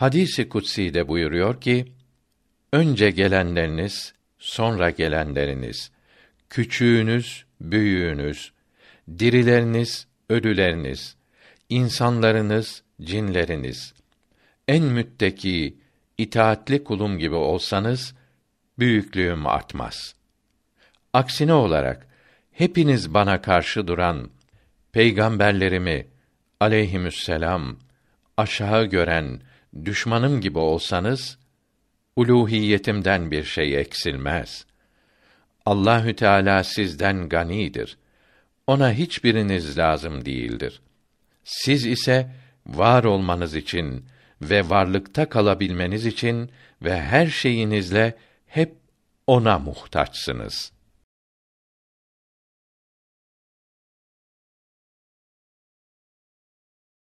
Hadisi kutsi de buyuruyor ki: Önce gelenleriniz, sonra gelenleriniz, küçüğünüz, büyüğünüz, dirileriniz, ölüleriniz, insanlarınız, cinleriniz. En mütteki, itaatli kulum gibi olsanız büyüklüğüm artmaz. Aksine olarak hepiniz bana karşı duran peygamberlerimi aleyhisselam aşağı gören düşmanım gibi olsanız uluhiyetimden bir şey eksilmez. Allahü Teala sizden ganidir. Ona hiçbiriniz lazım değildir. Siz ise var olmanız için ve varlıkta kalabilmeniz için ve her şeyinizle hep ona muhtaçsınız.''